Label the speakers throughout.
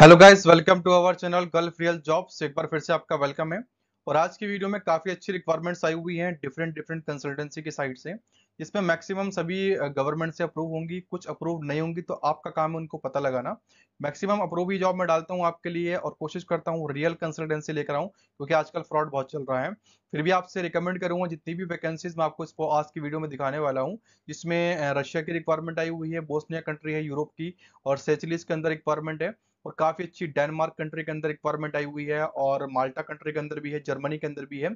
Speaker 1: hello guys welcome to our channel gulf real jobs एक बार फिर से आपका वेलकम है और आज की वीडियो में काफ़ी अच्छी रिक्वायरमेंट्स आई हुई हैं डिफरेंट डिफरेंट कंसल्टेंसी की साइड से जिसमें मैक्सिमम सभी गवर्नमेंट से अप्रूव होंगी कुछ अप्रूव नहीं होंगी तो आपका काम है उनको पता लगाना मैक्सिमम अप्रूव ही जॉब मैं डालता हूँ आपके लिए और कोशिश करता हूँ रियल कंसल्टेंसी लेकर आऊँ क्योंकि आजकल फ्रॉड बहुत चल रहा है फिर भी आपसे रिकमेंड करूँगा जितनी भी वैकेंसीज मैं आपको इसको आज की वीडियो में दिखाने वाला हूँ जिसमें रशिया की रिक्वायरमेंट आई हुई है बोस्निया कंट्री है यूरोप की और सेचलिस के अंदर रिक्वायरमेंट है और काफ़ी अच्छी डेनमार्क कंट्री के अंदर रिक्वायरमेंट आई हुई है और माल्टा कंट्री के अंदर भी है जर्मनी के अंदर भी है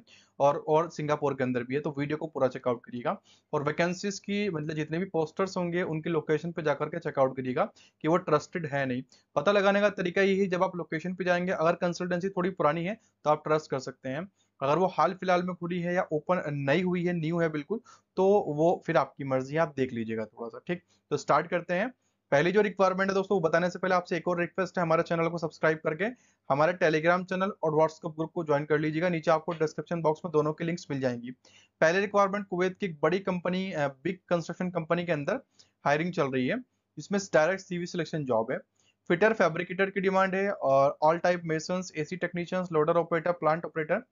Speaker 1: और और सिंगापुर के अंदर भी है तो वीडियो को पूरा चेकआउट करिएगा और वैकेंसीज की मतलब जितने भी पोस्टर्स होंगे उनकी लोकेशन पर जाकर के चेकआउट करिएगा कि वो ट्रस्टेड है नहीं पता लगाने का तरीका यही जब आप लोकेशन पे जाएंगे अगर कंसल्टेंसी थोड़ी पुरानी है तो आप ट्रस्ट कर सकते हैं अगर वो हाल फिलहाल में खुली है या ओपन नई हुई है न्यू है बिल्कुल तो वो फिर आपकी मर्जी है आप देख लीजिएगा थोड़ा सा ठीक तो स्टार्ट करते हैं पहली जो रिक्वायरमेंट है दोस्तों वो बताने से पहले आपसे एक और रिक्वेस्ट है हमारे चैनल को सब्सक्राइब करके हमारे टेलीग्राम चैनल और व्हाट्सएप ग्रुप को ज्वाइन कर लीजिएगा नीचे आपको डिस्क्रिप्शन बॉक्स में दोनों की लिंक्स मिल जाएंगी पहले रिक्वायरमेंट कुवैत की एक बड़ी कंपनी बिग कंस्ट्रक्शन कंपनी के अंदर हायरिंग चल रही है जिसमें डायरेक्ट सीवी सिलेक्शन जॉब है फिटर फैब्रिकेटर की डिमांड है और all type mason AC technicians loader operator plant operator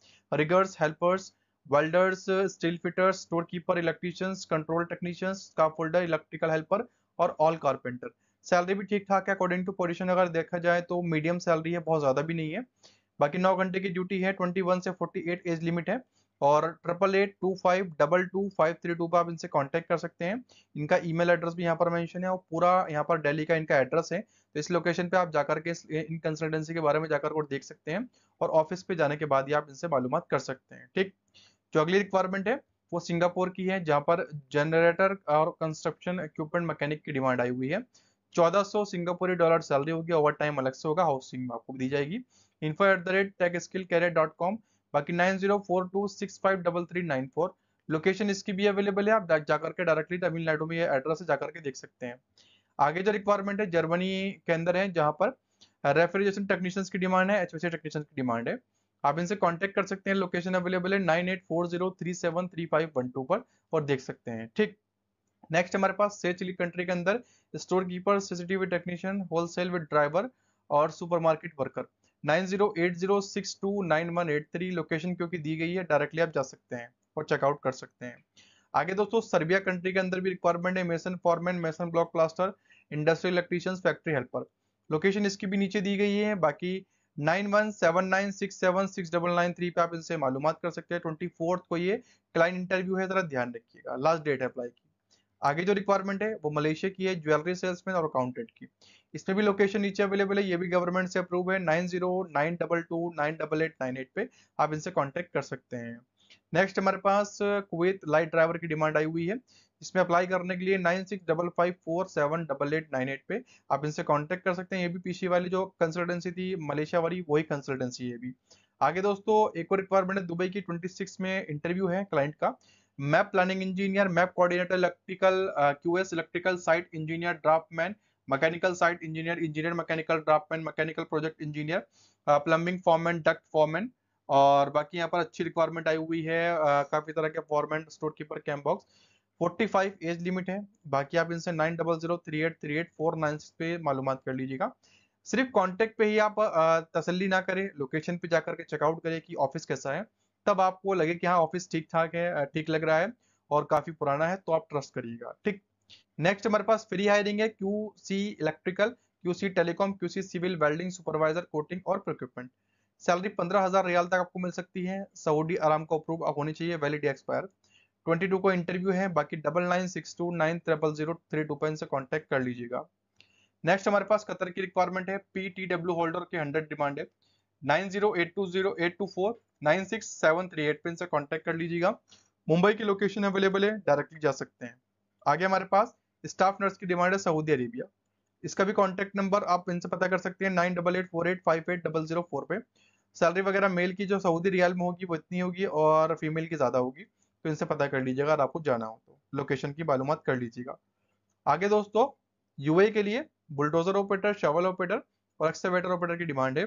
Speaker 1: riggers helpers welders steel fitters store keeper electricians control technicians का फोल्डर इलेक्ट्रिकल हेल्पर और ऑल कारपेंटर सैलरी भी ठीक ठाक है अकॉर्डिंग टू पोजिशन अगर देखा जाए तो मीडियम सैलरी है बहुत ज़्यादा भी नहीं है बाकी नौ घंटे की ड्यूटी है ट्वेंटी वन से फोर्टी एट एज लिमिट है और triple eight two five double two five three two पर आप इनसे कांटेक्ट कर सकते हैं इनका ईमेल एड्रेस भी यहाँ पर मेंशन है और पूरा यहाँ पर दिल्ली का इनका एड्रेस है तो इस लोकेशन पे आप जाकर के इन कंसल्टेंसी के बारे में जाकर को देख सकते हैं और ऑफिस पे जाने के बाद ही आप इनसे मालूम कर सकते हैं ठीक जो अगली रिक्वायरमेंट है वो सिंगापुर की है जहाँ पर जनरेटर और कंस्ट्रक्शन इक्विपमेंट मैकेनिक की डिमांड आई हुई है 1400 सिंगापुरी डॉलर सैलरी होगी ओवर टाइम अलग से होगा हाउसिंग में आपको दी जाएगी info at the rate tech skill career dot com बाकी nine zero four two six five double three nine four location इसकी भी अवेलेबल है आप जाकर के डायरेक्टली तमिलनाडु में एड्रेस एड्रेस जाकर के देख सकते हैं आगे जो रिक्वायरमेंट है जर्मनी के अंदर है जहाँ पर रेफ्रिजरेशन टेक्नीशियंस की डिमांड है एच टेक्नीशियंस की डिमांड है आप इनसे कांटेक्ट कर सकते हैं लोकेशन अवेलेबल है nine eight four zero three seven three five one two पर और देख सकते हैं ठीक नेक्स्ट हमारे पास से चिली कंट्री के अंदर store keeper CCTV technician wholesale with driver और supermarket worker nine nine zero zero eight eight six two one three location क्योंकि दी गई है डायरेक्टली आप जा सकते हैं और चेकआउट कर सकते हैं आगे दोस्तों सर्बिया कंट्री के अंदर भी रिक्वायरमेंट है mason foreman mason block plaster industrial electricians factory helper location इसकी भी नीचे दी गई है बाकी nine one seven nine six seven six double nine three पे आप इनसे मालूम कर सकते हैं ट्वेंटी फोर्थ को ये क्लाइंट इंटरव्यू है जरा ध्यान रखिएगा लास्ट डेट है अप्लाई की आगे जो रिक्वायरमेंट है वो मलेशिया की है ज्वेलरी सेल्समैन और अकाउंटेंट की इसमें भी लोकेशन नीचे अवेलेबल है ये भी गवर्नमेंट से अप्रूव है nine zero nine double two nine double eight nine eight पे आप इनसे कॉन्टेक्ट कर सकते हैं नेक्स्ट हमारे पास कुवैत लाइट ड्राइवर की डिमांड आई हुई है इसमें अप्लाई करने के लिए nine six double five four seven double eight nine eight पे आप इनसे कांटेक्ट कर सकते हैं ये भी पीसी वाली जो कंसल्टेंसी थी मलेशिया वाली वही कंसल्टेंसी है भी आगे दोस्तों एक और रिक्वायरमेंट है दुबई की ट्वेंटी सिक्स में इंटरव्यू है क्लाइंट का MEP planning engineer MEP coordinator electrical QS electrical site engineer draftsman mechanical site engineer engineer mechanical man mechanical project engineer plumbing foreman duct foreman और बाकी यहाँ पर अच्छी रिक्वायरमेंट आई हुई है uh, काफ़ी तरह के format store keeper camp boss forty five age limit है बाकी आप इनसे nine double zero three eight three eight four nine पे मालूम कर लीजिएगा सिर्फ कॉन्टेक्ट पे ही आप तसल्ली ना करें लोकेशन पे जाकर के चेकआउट करें कि ऑफिस कैसा है तब आपको लगे कि हाँ ऑफिस ठीक ठाक है ठीक लग रहा है और काफी पुराना है तो आप ट्रस्ट करिएगा ठीक नेक्स्ट हमारे पास फ्री हायरिंग है Q C electrical Q C telecom Q C civil welding supervisor coating और प्रिक्विपमेंट सैलरी पंद्रह हजार रियाल तक आपको मिल सकती है सऊदी आराम को अप्रूव होनी चाहिए वैलिड एक्सपायर ट्वेंटी टू को इंटरव्यू है बाकी double nine six two nine triple zero three two पर इनसे कॉन्टेक्ट कर लीजिएगा नेक्स्ट हमारे पास कतर की रिक्वायरमेंट है पी टी डब्ल्यू होल्डर के हंड्रेड डिमांड है nine zero eight two zero eight two four nine six seven three eight पर इनसे कॉन्टेक्ट कर लीजिएगा मुंबई की लोकेशन अवेलेबल है डायरेक्टली जा सकते हैं आगे हमारे पास स्टाफ नर्स की डिमांड है सऊदी अरेबिया इसका भी कॉन्टेक्ट नंबर आप इनसे पता कर सकते हैं nine double eight four eight five eight double zero four पे सैलरी वगैरह मेल की जो सऊदी रियाल में होगी वो इतनी होगी और फीमेल की ज़्यादा होगी तो इनसे पता कर लीजिएगा अगर आपको जाना हो तो लोकेशन की मालूम कर लीजिएगा आगे दोस्तों यूए के लिए बुलडोजर ऑपरेटर शवल ऑपरेटर और एक्सेवेटर ऑपरेटर की डिमांड है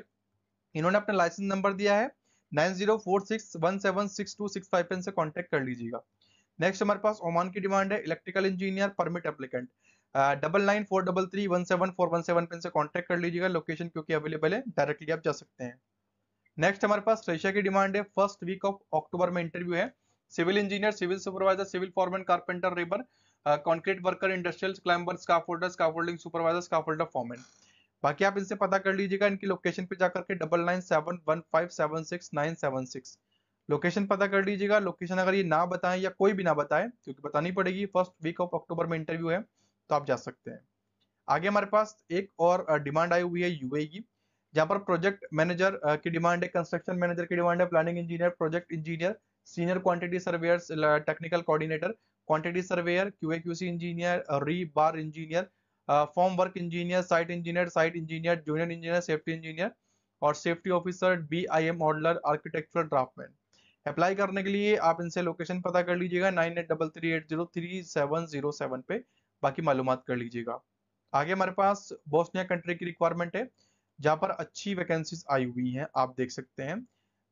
Speaker 1: इन्होंने अपना लाइसेंस नंबर दिया है nine zero four six one seven six two six five पेन से कॉन्टेक्ट कर लीजिएगा नेक्स्ट हमारे पास ओमान की डिमांड है electrical engineer permit applicant double nine four double three one seven four one seven पेन से कॉन्टेक्ट कर लीजिएगा लोकेशन क्योंकि अवेलेबल है डायरेक्टली आप जा सकते हैं नेक्स्ट हमारे पास रशिया की डिमांड है फर्स्ट वीक ऑफ अक्टूबर में इंटरव्यू है civil engineer civil supervisor civil foreman carpenter rebar concrete worker industrial climber scaffolder holder holding supervisor scaffolder holder बाकी आप इनसे पता कर लीजिएगा इनकी लोकेशन पे जाकर के double nine seven one five seven six nine seven six location पता कर लीजिएगा लोकेशन अगर ये ना बताएं या कोई भी ना बताए क्योंकि बतानी पड़ेगी फर्स्ट वीक ऑफ अक्टूबर में इंटरव्यू है तो आप जा सकते हैं आगे हमारे पास एक और डिमांड आई हुई है यूए की जहाँ पर प्रोजेक्ट मैनेजर की डिमांड है कंस्ट्रक्शन मैनेजर की डिमांड है planning engineer project engineer senior quantity surveyor technical coordinator quantity surveyor QA QC engineer rebar engineer form work engineer site engineer site engineer junior engineer safety engineer और safety officer B I M modeler architectural draftsman apply करने के लिए आप इनसे location पता कर लीजिएगा nine eight double three eight zero three seven zero seven पे बाकी मालूम कर लीजिएगा आगे हमारे पास बोस्निया कंट्री की रिक्वायरमेंट है जहाँ पर अच्छी वैकेंसीज आई हुई हैं आप देख सकते हैं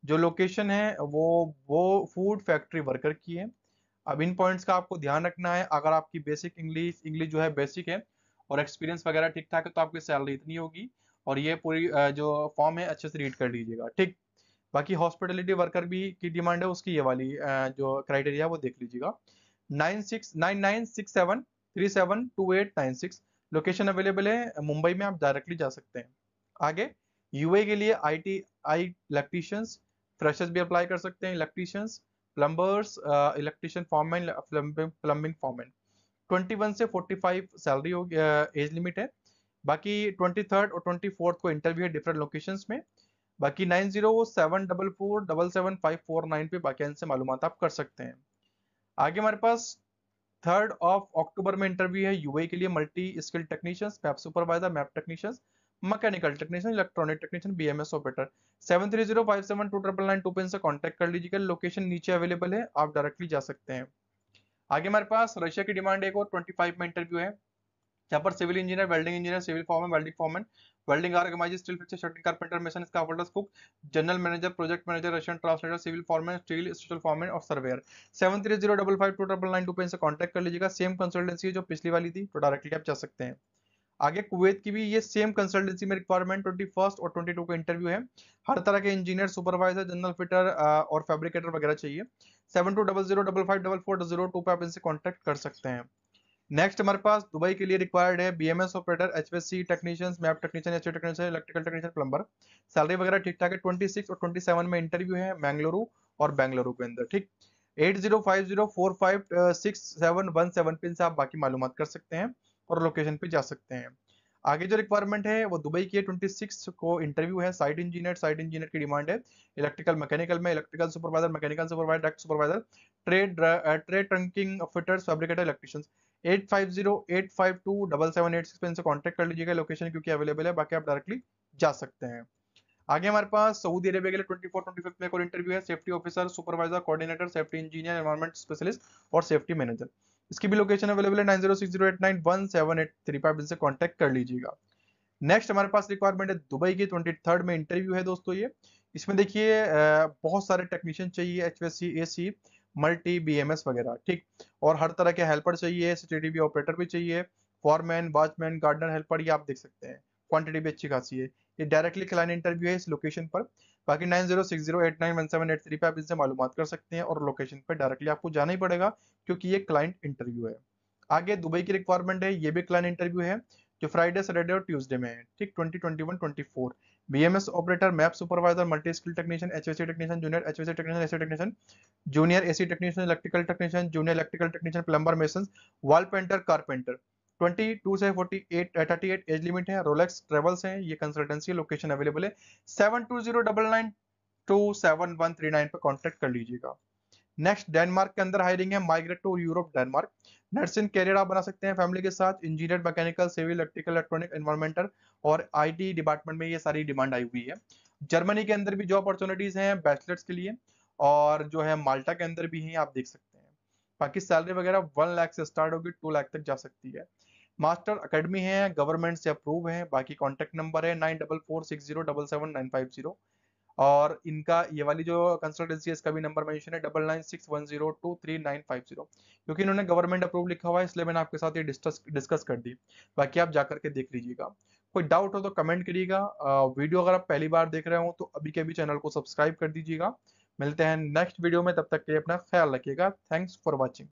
Speaker 1: जो लोकेशन है वो वो फूड फैक्ट्री वर्कर की है अब इन पॉइंट्स का आपको ध्यान रखना है अगर आपकी बेसिक इंग्लिश इंग्लिश जो है बेसिक है और एक्सपीरियंस वगैरह ठीक ठाक है तो आपकी सैलरी इतनी होगी और ये पूरी जो फॉर्म है अच्छे से रीड कर लीजिएगा ठीक बाकी हॉस्पिटलिटी वर्कर भी की डिमांड है उसकी ये वाली जो क्राइटेरिया है वो देख लीजिएगा nine six nine nine six seven three seven two eight nine six location available है मुंबई में आप डायरेक्टली जा सकते हैं आगे यूए के लिए I T I electricians freshers भी अप्लाई कर सकते हैं electricians plumbers electrician foreman plumbing foreman 21 से 45 सैलरी होगी एज uh, लिमिट है बाकी 23 और 24 को इंटरव्यू है डिफरेंट लोकेशंस में बाकी nine zero seven double four double seven five four nine पे बाकी इनसे मालूम आप कर सकते हैं आगे हमारे पास थर्ड ऑफ अक्टूबर में इंटरव्यू है यूए के लिए multi skill technicians MEP supervisor MEP technicians mechanical technician electronic technician S operator seven three zero five seven two triple nine two पे इनसे कर लीजिएगा लोकेशन नीचे अवेलेबल है आप डायरेक्टली जा सकते हैं आगे हमारे पास रशिया की डिमांड एक और ट्वेंटी फाइव में इंटरव्यू है यहाँ पर civil engineer welding engineer civil foreman welding foreman welding steel carpenter mission इसका cook general manager project manager Russian translator civil foreman steel special foreman और surveyor seven three zero double five two double nine two पे इनसे contact कर लीजिएगा same consultancy जो पिछली वाली थी तो डायरेक्टली आप जा सकते हैं आगे कुवैत की भी ये सेम कंसल्टेंसी में रिक्वायरमेंट ट्वेंटी फर्स्ट और ट्वेंटी टू का इंटरव्यू है हर तरह के इंजीनियर सुपरवाइजर जनरल फिटर और फैब्रिकेटर वगैरह चाहिए seven two double zero double five double four zero two पर आप इनसे कॉन्टैक्ट कर सकते हैं नेक्स्ट हमारे पास दुबई के लिए रिक्वायर्ड है BMS operator C technicians MEP technician H technician electrical technician plumber salary वगैरह ठीक ठाक है ट्वेंटी सिक्स और ट्वेंटी सेवन में इंटरव्यू है मैंगलुरु और बैंगलुरु के अंदर ठीक eight zero five zero four five six seven one seven pin से आप बाकी मालूम कर सकते हैं और लोकेशन पे जा सकते हैं आगे जो रिक्वायरमेंट है वो दुबई की ट्वेंटी सिक्स को इंटरव्यू है साइट इंजीनियर साइट इंजीनियर की डिमांड है इलेक्ट्रिकल मैकेनिकल में electrical supervisor mechanical supervisor direct supervisor trade trade trunking fitters fabricator electricians eight five zero eight five two double seven eight six पे इनसे contact कर लीजिएगा location क्योंकि available है बाकी आप डायरेक्टली जा सकते हैं आगे हमारे पास सऊदी अरेबिया के लिए ट्वेंटी फोर ट्वेंटी फिफ्थ में एक इंटरव्यू है safety officer supervisor coordinator safety engineer environment specialist और सेफ्टी मैनेजर इसकी भी लोकेशन अवेलेबल है nine zero six zero eight nine one seven eight three five इनसे कॉन्टैक्ट कर लीजिएगा नेक्स्ट हमारे पास रिक्वायरमेंट है दुबई की ट्वेंटी थर्ड में इंटरव्यू है दोस्तों ये इसमें देखिए बहुत सारे टेक्नीशियन चाहिए H S C A C multi B M S वगैरह ठीक और हर तरह के हेल्पर चाहिए सी ऑपरेटर भी चाहिए फॉरमैन वॉचमैन गार्डनर हेल्पर ये आप देख सकते हैं क्वांटिटी भी अच्छी खासी है ये डायरेक्टली क्लाइंट इंटरव्यू है इस लोकेशन पर बाकी nine zero six zero eight nine one seven eight three पे आप इनसे मालूम कर सकते हैं और लोकेशन पे डायरेक्टली आपको जाना ही पड़ेगा क्योंकि ये क्लाइंट इंटरव्यू है आगे दुबई की रिक्वायरमेंट है ये भी क्लाइंट इंटरव्यू है जो फ्राइडे सैटरडे और ट्यूजडे में है ठीक twenty twenty one twenty four BMS operator MEP supervisor multi skill technician HVAC technician junior HVAC technician AC technician junior AC technician electrical technician junior electrical technician plumber mason wall painter carpenter twenty two से forty eight thirty eight age limit है Rolex travels है ये consultancy location available है seven two zero double nine two seven one three nine पर contact कर लीजिएगा next Denmark के अंदर हायरिंग है migrate to Europe Denmark nursing career आप बना सकते हैं फैमिली के साथ engineer mechanical civil electrical electronic environmental और आई डिपार्टमेंट में ये सारी डिमांड आई हुई है जर्मनी के अंदर भी जॉब अपॉर्चुनिटीज हैं बैचलर्स के लिए और जो है माल्टा के अंदर भी है आप देख सकते हैं बाकी सैलरी वगैरह वन लाख से स्टार्ट होगी टू लाख तक जा सकती है मास्टर अकेडमी है गवर्नमेंट से अप्रूव है बाकी कॉन्टैक्ट नंबर है nine double four six zero double seven nine five zero और इनका ये वाली जो कंसल्टेंसी है इसका भी नंबर मेंशन है double nine six one zero two three nine five zero क्योंकि इन्होंने गवर्नमेंट अप्रूव लिखा हुआ है इसलिए मैंने आपके साथ ये डिस्कस डिस्कस कर दी बाकी आप जाकर के देख लीजिएगा कोई डाउट हो तो कमेंट करिएगा वीडियो अगर आप पहली बार देख रहे हो तो अभी के अभी चैनल को सब्सक्राइब कर दीजिएगा मिलते हैं नेक्स्ट वीडियो में तब तक के अपना ख्याल रखिएगा थैंक्स फॉर वॉचिंग